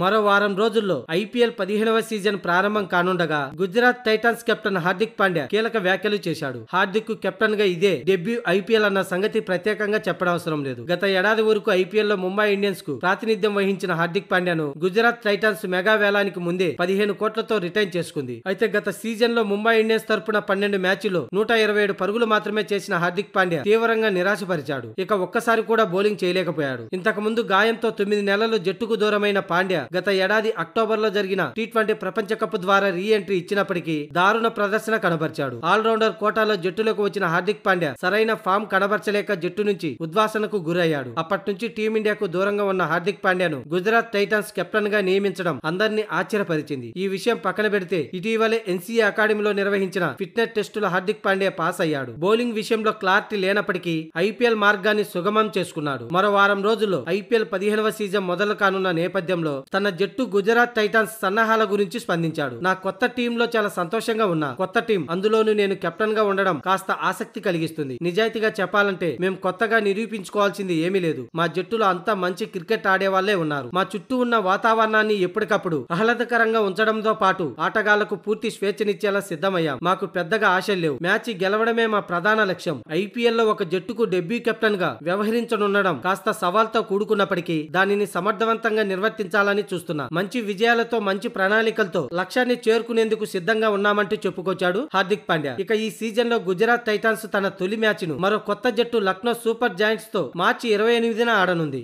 మరో వారం రోజుల్లో ఐపీఎల్ పదిహేనవ సీజన్ ప్రారంభం కానుండగా గుజరాత్ టైటాన్స్ కెప్టెన్ హార్దిక్ పాండ్యా కీలక వ్యాఖ్యలు చేశాడు హార్దిక్ కు కెప్టెన్ గా ఇదే డెబ్యూ ఐపీఎల్ అన్న సంగతి ప్రత్యేకంగా చెప్పడం లేదు గత ఏడాది వరకు ఐపీఎల్ లో ముంబై ఇండియన్స్ కు ప్రాతినిధ్యం వహించిన హార్దిక్ పాండ్యాను గుజరాత్ టైటన్స్ మెగా వేలానికి ముందే పదిహేను కోట్లతో రిటైన్ చేసుకుంది అయితే గత సీజన్ లో ముంబై ఇండియన్స్ తరపున పన్నెండు మ్యాచ్లో నూట ఇరవై ఏడు పరుగులు మాత్రమే చేసిన హార్దిక్ పాండ్యా తీవ్రంగా నిరాశపరిచాడు ఇక ఒక్కసారి కూడా బౌలింగ్ చేయలేకపోయాడు ఇంతకు ముందు గాయంతో తొమ్మిది నెలలు జట్టుకు దూరమైన పాండ్యా గత ఏడాది అక్టోబర్ లో జరిగిన టీ ట్వంటీ ప్రపంచ కప్ ద్వారా రీ ఎంట్రీ ఇచ్చినప్పటికీ దారుణ ప్రదర్శన కనబరిచాడు ఆల్రౌండర్ కోటాలో జట్టులోకి వచ్చిన హార్దిక్ పాండ్యా సరైన ఫామ్ కనబరచలేక జట్టు నుంచి ఉద్వాసనకు గురయ్యాడు అప్పటి నుంచి టీమిండియాకు దూరంగా ఉన్న హార్దిక్ పాండ్యాను గుజరాత్ టైటన్స్ కెప్టెన్ గా నియమించడం అందరినీ ఆశ్చర్యపరిచింది ఈ విషయం పక్కన పెడితే ఇటీవలే ఎన్సీఏ అకాడమీలో నిర్వహించిన ఫిట్నెస్ టెస్టులో హార్దిక్ పాండే పాస్ అయ్యాడు బౌలింగ్ విషయంలో క్లారిటీ లేనప్పటికీ ఐపీఎల్ మార్గాన్ని సుగమం చేసుకున్నాడు మరో వారం రోజుల్లో ఐపీఎల్ పదిహేనవ సీజన్ మొదలు కానున్న నేపథ్యంలో తన జట్టు గుజరాత్ టైటాన్స్ సన్నాహాల గురించి స్పందించాడు నా కొత్త టీంలో చాలా సంతోషంగా ఉన్నా కొత్త టీం అందులోనూ నేను కెప్టెన్ గా ఉండడం కాస్త ఆసక్తి కలిగిస్తుంది నిజాయితీగా చెప్పాలంటే మేము కొత్తగా నిరూపించుకోవాల్సింది ఏమీ లేదు మా జట్టులో అంతా మంచి క్రికెట్ ఆడేవాళ్లే ఉన్నారు మా చుట్టూ ఉన్న వాతావరణాన్ని ఎప్పటికప్పుడు ఆహ్లాదకరంగా ఉంచడంతో పాటు ఆటగాళ్లకు పూర్తి స్వేచ్ఛనిచ్చేలా సిద్ధమయ్యాం మాకు పెద్దగా ఆశలు లేవు మ్యాచ్ గెలవడమే మా ప్రధాన లక్ష్యం ఐపీఎల్ లో ఒక జట్టుకు డెబ్యూ కెప్టెన్ గా వ్యవహరించనుండడం కాస్త సవాల్తో కూడుకున్నప్పటికీ దానిని సమర్థవంతంగా నిర్వర్తించాలని లాభాన్ని చూస్తున్నా మంచి విజయాలతో మంచి ప్రణాళికలతో లక్ష్యాన్ని చేరుకునేందుకు సిద్ధంగా ఉన్నామంటూ చెప్పుకొచ్చాడు హార్దిక్ పాండ్యా ఇక ఈ సీజన్ లో గుజరాత్ టైటాన్స్ తన తొలి మ్యాచ్ ను మరో కొత్త జట్టు లక్నో సూపర్ జాయింట్స్ తో మార్చి ఇరవై ఎనిమిదిన ఆడనుంది